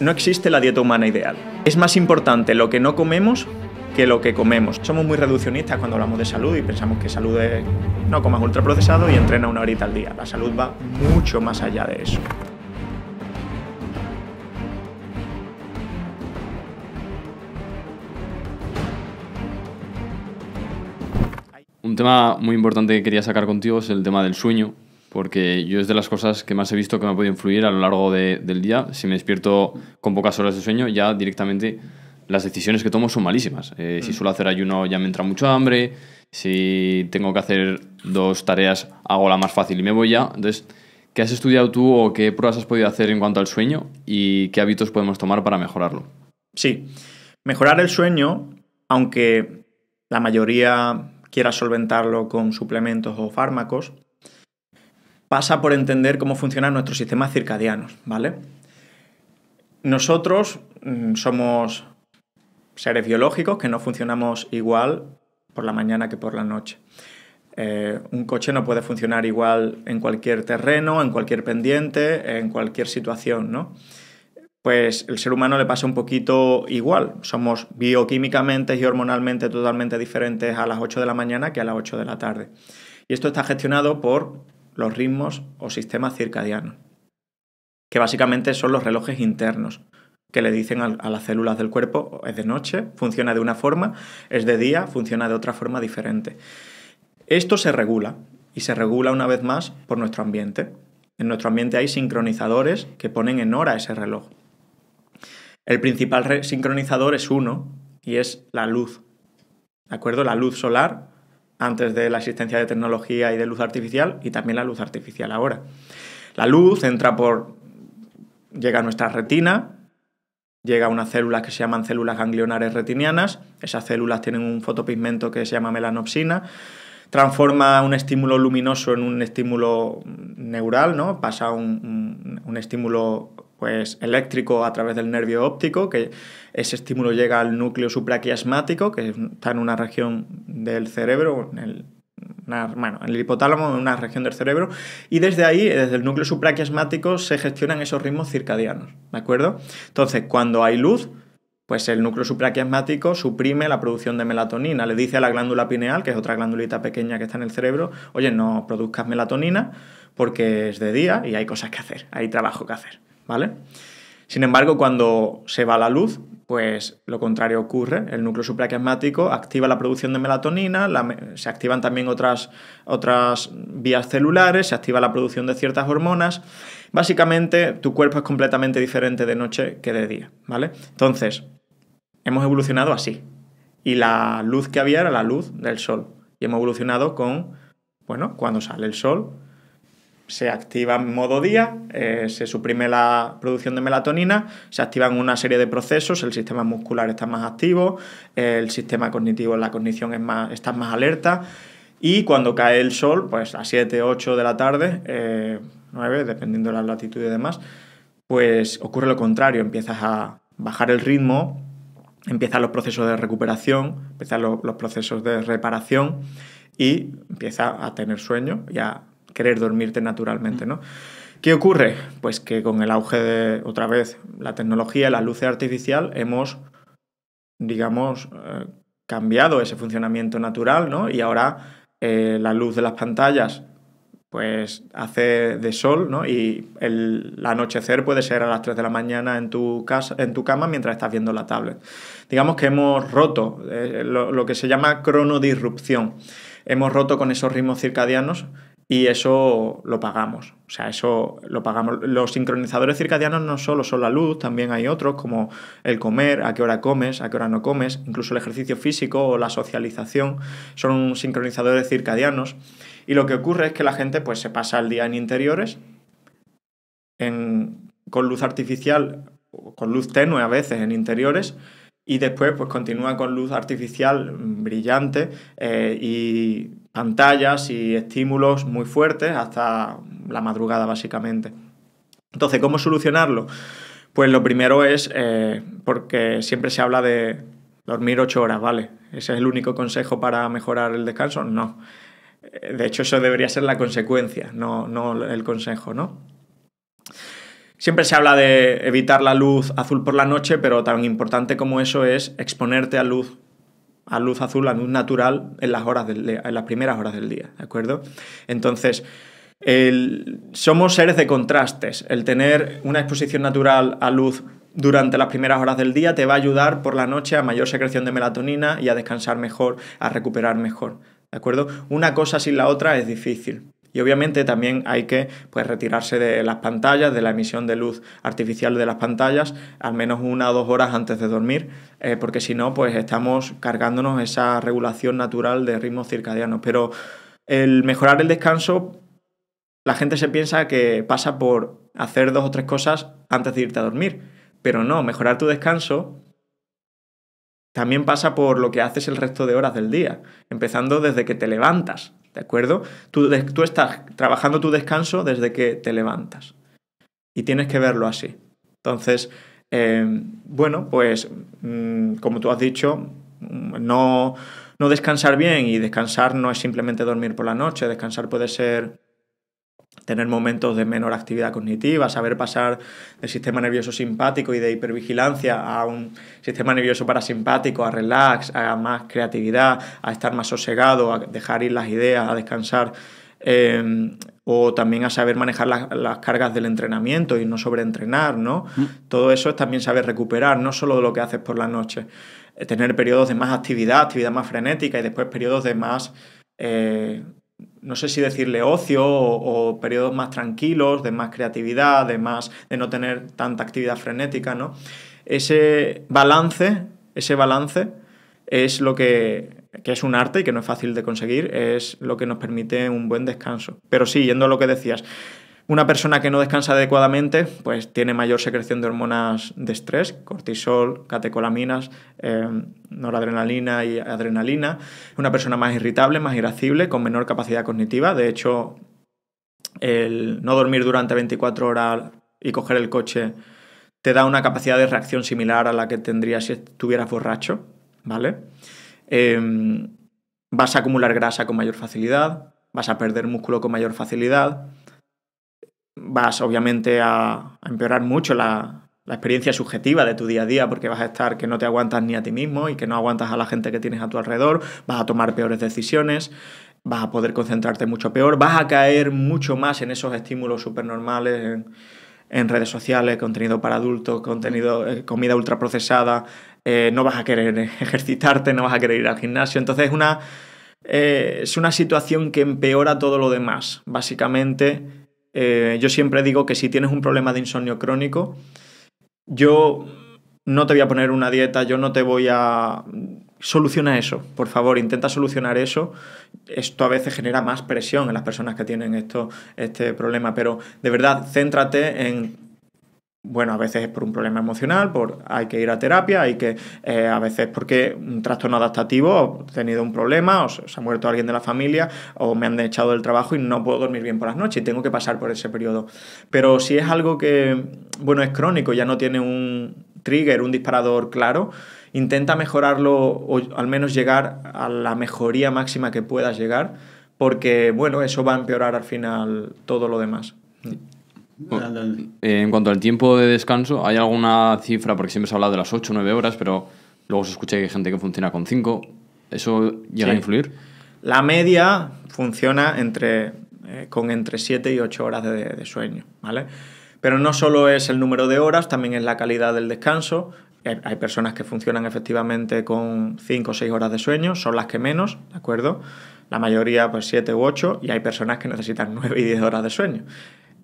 No existe la dieta humana ideal. Es más importante lo que no comemos que lo que comemos. Somos muy reduccionistas cuando hablamos de salud y pensamos que salud es no comas ultraprocesado y entrena una horita al día. La salud va mucho más allá de eso. Un tema muy importante que quería sacar contigo es el tema del sueño, porque yo es de las cosas que más he visto que me ha podido influir a lo largo del día. Si me despierto con pocas horas de sueño, ya directamente las decisiones que tomo son malísimas. Eh, si mm. suelo hacer ayuno ya me entra mucho hambre, si tengo que hacer dos tareas hago la más fácil y me voy ya. Entonces, ¿qué has estudiado tú o qué pruebas has podido hacer en cuanto al sueño y qué hábitos podemos tomar para mejorarlo? Sí, mejorar el sueño, aunque la mayoría quiera solventarlo con suplementos o fármacos, pasa por entender cómo funcionan nuestros sistemas circadianos, ¿vale? Nosotros mm, somos seres biológicos que no funcionamos igual por la mañana que por la noche. Eh, un coche no puede funcionar igual en cualquier terreno, en cualquier pendiente, en cualquier situación, ¿no? Pues el ser humano le pasa un poquito igual. Somos bioquímicamente y hormonalmente totalmente diferentes a las 8 de la mañana que a las 8 de la tarde. Y esto está gestionado por los ritmos o sistemas circadianos, que básicamente son los relojes internos, que le dicen a las células del cuerpo, es de noche, funciona de una forma, es de día, funciona de otra forma diferente. Esto se regula y se regula una vez más por nuestro ambiente. En nuestro ambiente hay sincronizadores que ponen en hora ese reloj. El principal sincronizador es uno y es la luz. ¿De acuerdo? La luz solar antes de la existencia de tecnología y de luz artificial y también la luz artificial ahora. La luz entra por... llega a nuestra retina, llega a unas células que se llaman células ganglionares retinianas, esas células tienen un fotopigmento que se llama melanopsina, transforma un estímulo luminoso en un estímulo neural, ¿no? pasa un, un estímulo pues, eléctrico a través del nervio óptico, que ese estímulo llega al núcleo supraquiasmático, que está en una región del cerebro, en el, bueno, en el hipotálamo, en una región del cerebro, y desde ahí, desde el núcleo supraquiasmático, se gestionan esos ritmos circadianos, ¿de acuerdo? Entonces, cuando hay luz, pues el núcleo supraquiasmático suprime la producción de melatonina, le dice a la glándula pineal, que es otra glándulita pequeña que está en el cerebro, oye, no produzcas melatonina porque es de día y hay cosas que hacer, hay trabajo que hacer. ¿vale? Sin embargo, cuando se va la luz, pues lo contrario ocurre. El núcleo supraquiasmático activa la producción de melatonina, se activan también otras, otras vías celulares, se activa la producción de ciertas hormonas. Básicamente, tu cuerpo es completamente diferente de noche que de día, ¿vale? Entonces, hemos evolucionado así. Y la luz que había era la luz del sol. Y hemos evolucionado con, bueno, cuando sale el sol, se activa en modo día, eh, se suprime la producción de melatonina, se activan una serie de procesos, el sistema muscular está más activo, el sistema cognitivo, la cognición es más, está más alerta y cuando cae el sol, pues a 7, 8 de la tarde, 9, eh, dependiendo de la latitud y demás, pues ocurre lo contrario, empiezas a bajar el ritmo, empiezan los procesos de recuperación, empiezan los procesos de reparación y empieza a tener sueño ya querer dormirte naturalmente, ¿no? ¿Qué ocurre? Pues que con el auge de, otra vez, la tecnología, la luz artificial, hemos, digamos, eh, cambiado ese funcionamiento natural, ¿no? Y ahora eh, la luz de las pantallas, pues hace de sol, ¿no? Y el, anochecer puede ser a las 3 de la mañana en tu, casa, en tu cama mientras estás viendo la tablet. Digamos que hemos roto eh, lo, lo que se llama cronodisrupción. Hemos roto con esos ritmos circadianos y eso lo pagamos. O sea, eso lo pagamos. Los sincronizadores circadianos no solo son la luz, también hay otros como el comer, a qué hora comes, a qué hora no comes, incluso el ejercicio físico o la socialización son sincronizadores circadianos. Y lo que ocurre es que la gente pues, se pasa el día en interiores, con luz artificial, con luz tenue a veces en interiores, y después pues continúa con luz artificial brillante eh, y pantallas y estímulos muy fuertes hasta la madrugada básicamente. Entonces, ¿cómo solucionarlo? Pues lo primero es, eh, porque siempre se habla de dormir ocho horas, ¿vale? ¿Ese es el único consejo para mejorar el descanso? No. Eh, de hecho, eso debería ser la consecuencia, no, no el consejo, ¿no? Siempre se habla de evitar la luz azul por la noche, pero tan importante como eso es exponerte a luz a luz azul, a luz natural en las, horas las primeras horas del día, ¿de acuerdo? Entonces, somos seres de contrastes. El tener una exposición natural a luz durante las primeras horas del día te va a ayudar por la noche a mayor secreción de melatonina y a descansar mejor, a recuperar mejor. ¿De acuerdo? Una cosa sin la otra es difícil. Y obviamente también hay que pues, retirarse de las pantallas, de la emisión de luz artificial de las pantallas, al menos una o dos horas antes de dormir, eh, porque si no, pues estamos cargándonos esa regulación natural de ritmos circadianos. Pero el mejorar el descanso, la gente se piensa que pasa por hacer dos o tres cosas antes de irte a dormir. Pero no, mejorar tu descanso también pasa por lo que haces el resto de horas del día, empezando desde que te levantas ¿De acuerdo? Tú, estás trabajando tu descanso desde que te levantas. Y tienes que verlo así. Entonces, eh, bueno, pues mm, como tú has dicho, mm, no, no descansar bien y descansar no es simplemente dormir por la noche, descansar puede ser tener momentos de menor actividad cognitiva, saber pasar del sistema nervioso simpático y de hipervigilancia a un sistema nervioso parasimpático, a relax, a más creatividad, a estar más sosegado, a dejar ir las ideas, a descansar. Em, o también a saber manejar las, cargas del entrenamiento y no sobreentrenar, ¿no? Mm. Todo eso es también saber recuperar, no solo lo que haces por la noche. Eh, tener periodos de más actividad, actividad más frenética y después periodos de más eh, no sé si decirle ocio o, periodos más tranquilos, de más creatividad, de, más, de no tener tanta actividad frenética, ¿no? Ese balance, ese balance es lo que, que es un arte y que no es fácil de conseguir, es lo que nos permite un buen descanso. Pero sí, yendo a lo que decías, una persona que no descansa adecuadamente, pues tiene mayor secreción de hormonas de estrés, cortisol, catecolaminas, em, noradrenalina y adrenalina. Una persona más irritable, más irascible, con menor capacidad cognitiva. De hecho, el no dormir durante 24 horas y coger el coche te da una capacidad de reacción similar a la que tendrías si estuvieras borracho, ¿vale? Em, vas a acumular grasa con mayor facilidad, vas a perder músculo con mayor facilidad, vas obviamente a, empeorar mucho la, experiencia subjetiva de tu día a día porque vas a estar que no te aguantas ni a ti mismo y que no aguantas a la gente que tienes a tu alrededor, vas a tomar peores decisiones, vas a poder concentrarte mucho peor, vas a caer mucho más en esos estímulos supernormales, en, en redes sociales, contenido para adultos, contenido, eh, comida ultraprocesada, eh, no vas a querer ejercitarte, no vas a querer ir al gimnasio, entonces es una... Eh, es una situación que empeora todo lo demás. Básicamente, eh, yo siempre digo que si tienes un problema de insomnio crónico, yo no te voy a poner una dieta, yo no te voy a... Soluciona eso, por favor, intenta solucionar eso. Esto a veces genera más presión en las personas que tienen esto, este problema, pero de verdad, céntrate en bueno, a veces es por un problema emocional, por hay que ir a terapia, que eh, a veces porque un trastorno adaptativo, he tenido un problema, o se, ha muerto alguien de la familia, o me han echado del trabajo y no puedo dormir bien por las noches y tengo que pasar por ese periodo. Pero si es algo que, bueno, es crónico, ya no tiene un trigger, un disparador claro, intenta mejorarlo o al menos llegar a la mejoría máxima que puedas llegar, porque, bueno, eso va a empeorar al final todo lo demás. Ah, eh, en cuanto al tiempo de descanso, ¿hay alguna cifra? Porque siempre se habla de las 8 o 9 horas, pero luego se escucha que hay gente que funciona con 5. ¿Eso llega a influir? La media funciona entre, eh, con entre 7 y 8 horas de, de, sueño, ¿vale? Pero no solo es el número de horas, también es la calidad del descanso. Eh, hay personas que funcionan efectivamente con 5 o 6 horas de sueño, son las que menos, ¿de acuerdo? La mayoría pues 7 u 8 y hay personas que necesitan 9 y 10 horas de sueño.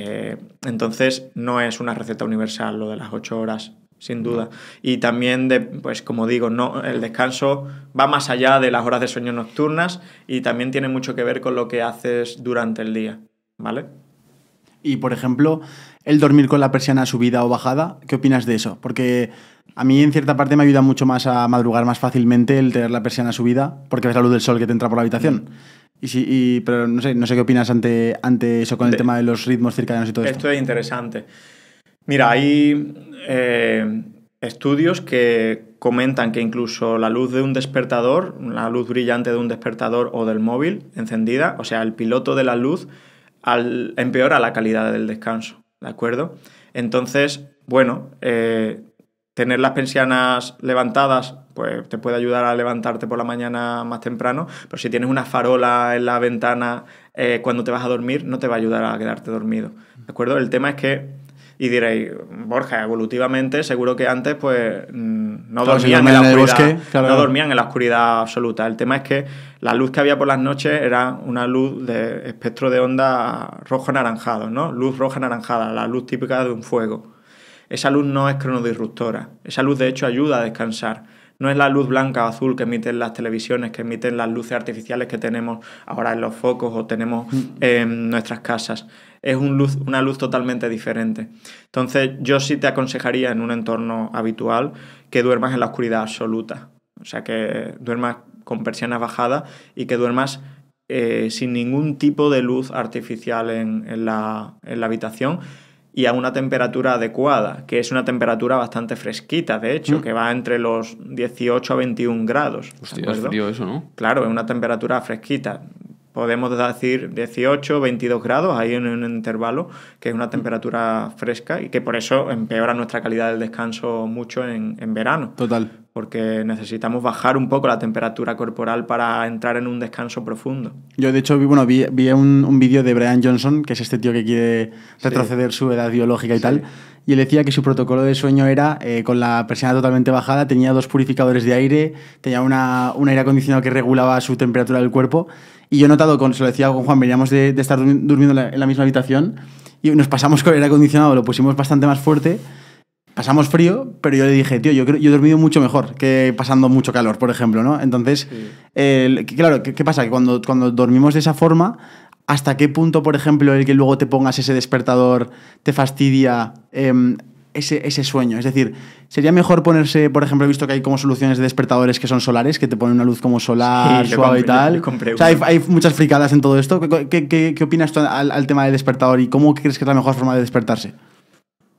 Eh, entonces, no es una receta universal lo de las ocho horas, sin duda. Y también, pues como digo, no, el descanso va más allá de las horas de sueño nocturnas y también tiene mucho que ver con lo que haces durante el día, ¿vale? Y por ejemplo, el dormir con la persiana subida o bajada, ¿qué opinas de eso? Porque a mí en cierta parte me ayuda mucho más a madrugar más fácilmente el tener la persiana subida porque ves la luz del sol que te entra por la habitación. Mm. Y sí, pero no sé, no sé qué opinas ante, ante eso con el tema de los ritmos circadianos y todo esto. Esto es interesante. Mira, hay eh, estudios que comentan que incluso la luz de un despertador, la luz brillante de un despertador o del móvil encendida, o sea, el piloto de la luz, empeora la calidad del descanso, ¿de acuerdo? Entonces, bueno, eh, tener las pensianas levantadas, pues te puede ayudar a levantarte por la mañana más temprano, pero si tienes una farola en la ventana eh, cuando te vas a dormir, no te va a ayudar a quedarte dormido. ¿De acuerdo? El tema es que, y diréis, Borja, evolutivamente, seguro que antes, pues mm, no, dormían, en la oscuridad, no dormían en la oscuridad absoluta. El tema es que la luz que había por las noches era una luz de espectro de onda rojo anaranjado ¿no? Luz roja anaranjada, la luz típica de un fuego. Esa luz no es cronodisruptora. Esa luz de hecho ayuda a descansar. No es la luz blanca o azul que emiten las televisiones, que emiten las luces artificiales que tenemos ahora en los focos o tenemos mm. en nuestras casas. Es luz, una luz totalmente diferente. Entonces yo sí te aconsejaría en un entorno habitual que duermas en la oscuridad absoluta. O sea, que duermas con persianas bajadas y que duermas eh, sin ningún tipo de luz artificial en, la, en la habitación y a una temperatura adecuada, que es una temperatura bastante fresquita, de hecho, mm. que va entre los 18 a 21 grados. eso, ¿no? Claro, es una temperatura fresquita. Podemos decir 18, 22 grados, ahí en un intervalo, que es una temperatura fresca y que por eso empeora nuestra calidad del descanso mucho en, en verano. Total porque necesitamos bajar un poco la temperatura corporal para entrar en un descanso profundo. Yo, de hecho, vi, bueno, vi, un, vídeo de Brian Johnson, que es este tío que quiere retroceder su edad biológica y tal, y él decía que su protocolo de sueño era eh, con la persiana totalmente bajada, tenía dos purificadores de aire, tenía una, un aire acondicionado que regulaba su temperatura del cuerpo, y yo he notado, con, se lo decía con Juan, veníamos de, estar durmiendo en la misma habitación, y nos pasamos con el aire acondicionado, lo pusimos bastante más fuerte, pasamos frío, pero yo le dije, tío, yo, yo he dormido mucho mejor que pasando mucho calor, por ejemplo, ¿no? Entonces, claro, ¿qué, pasa? Que cuando, cuando dormimos de esa forma, ¿hasta qué punto, por ejemplo, el que luego te pongas ese despertador te fastidia em, ese, sueño? Es decir, ¿sería mejor ponerse, por ejemplo, he visto que hay como soluciones de despertadores que son solares, que te ponen una luz como solar, suave y tal? o sea, hay, muchas fricadas en todo esto. ¿Qué, opinas tú al tema del despertador y cómo crees que es la mejor forma de despertarse?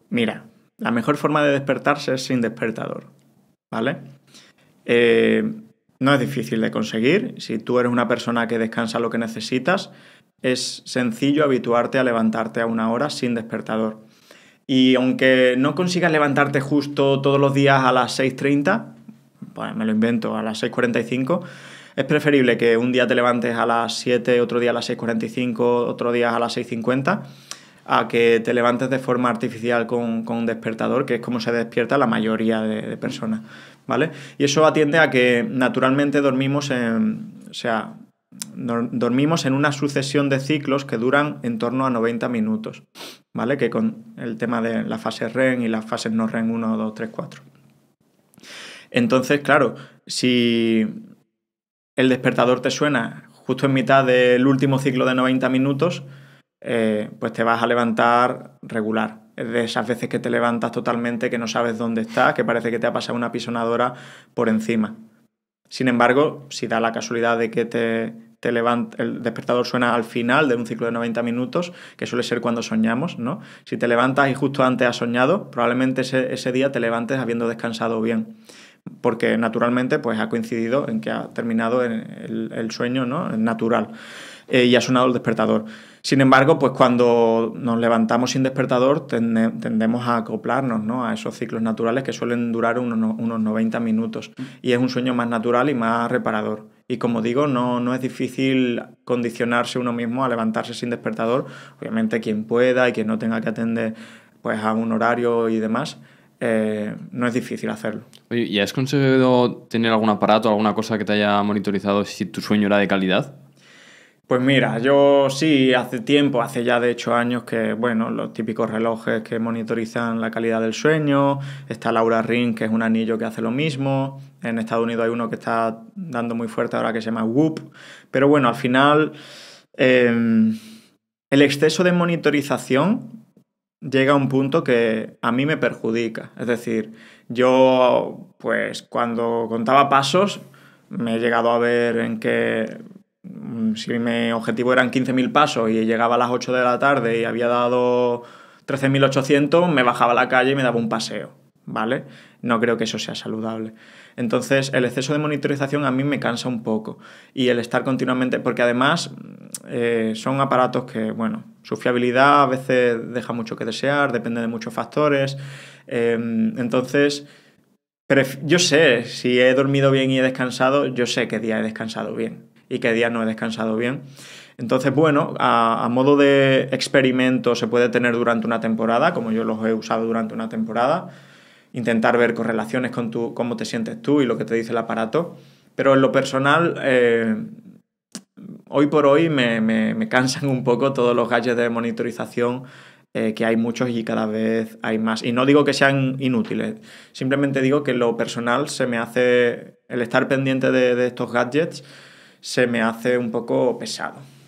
Mira, la mejor forma de despertarse es sin despertador, ¿vale? Eh, no es difícil de conseguir, si tú eres una persona que descansa lo que necesitas, es sencillo habituarte a levantarte a una hora sin despertador. Y aunque no consigas levantarte justo todos los días a las 6.30, pues me lo invento, a las 6.45, es preferible que un día te levantes a las 7, otro día a las 6.45, otro día a las 6.50 a que te levantes de forma artificial con, un despertador, que es como se despierta la mayoría de, personas, ¿vale? Y eso atiende a que naturalmente dormimos en, o sea, dormimos en una sucesión de ciclos que duran en torno a 90 minutos, ¿vale? Que con el tema de la fases REN y las fases no REN 1, 2, 3, 4. Entonces, claro, si el despertador te suena justo en mitad del último ciclo de 90 minutos, eh, pues te vas a levantar regular. de esas veces que te levantas totalmente, que no sabes dónde estás, que parece que te ha pasado una pisonadora por encima. Sin embargo, si da la casualidad de que te, te el despertador suena al final de un ciclo de 90 minutos, que suele ser cuando soñamos, ¿no? Si te levantas y justo antes has soñado, probablemente ese, día te levantes habiendo descansado bien porque naturalmente pues ha coincidido en que ha terminado el, sueño ¿no? natural eh, y ha sonado el despertador. Sin embargo, pues cuando nos levantamos sin despertador tendemos a acoplarnos a esos ciclos naturales que suelen durar unos, 90 minutos mm. y es un sueño más natural y más reparador. Y como digo, no, no es difícil condicionarse uno mismo a levantarse sin despertador. Obviamente quien pueda y quien no tenga que atender pues, a un horario y demás, eh, no es difícil hacerlo. Oye, ¿y has conseguido tener algún aparato, alguna cosa que te haya monitorizado si tu sueño era de calidad? Pues mira, yo sí, hace tiempo, hace ya de hecho años que, bueno, los típicos relojes que monitorizan la calidad del sueño, está Laura Ring, que es un anillo que hace lo mismo, en Estados Unidos hay uno que está dando muy fuerte ahora que se llama Whoop, pero bueno, al final em, el exceso de monitorización llega a un punto que a mí me perjudica, es decir, yo pues cuando contaba pasos me he llegado a ver en qué Mm, si mi objetivo eran 15.000 pasos y llegaba a las 8 de la tarde y había dado 13.800, me bajaba a la calle y me daba un paseo, ¿vale? No creo que eso sea saludable. Entonces, el exceso de monitorización a mí me cansa un poco y el estar continuamente, porque además mm, eh, son aparatos que, bueno, su fiabilidad a veces deja mucho que desear, depende de muchos factores. Em, entonces, yo sé, si he dormido bien y he descansado, yo sé qué día he descansado bien y qué días no he descansado bien. Entonces, bueno, a, modo de experimento se puede tener durante una temporada, como yo los he usado durante una temporada, intentar ver correlaciones con tu, cómo te sientes tú y lo que te dice el aparato. Pero en lo personal, eh, hoy por hoy me, cansan un poco todos los gadgets de monitorización, eh, que hay muchos y cada vez hay más. Y no digo que sean inútiles, simplemente digo que en lo personal se me hace el estar pendiente de, de estos gadgets se me hace un poco pesado.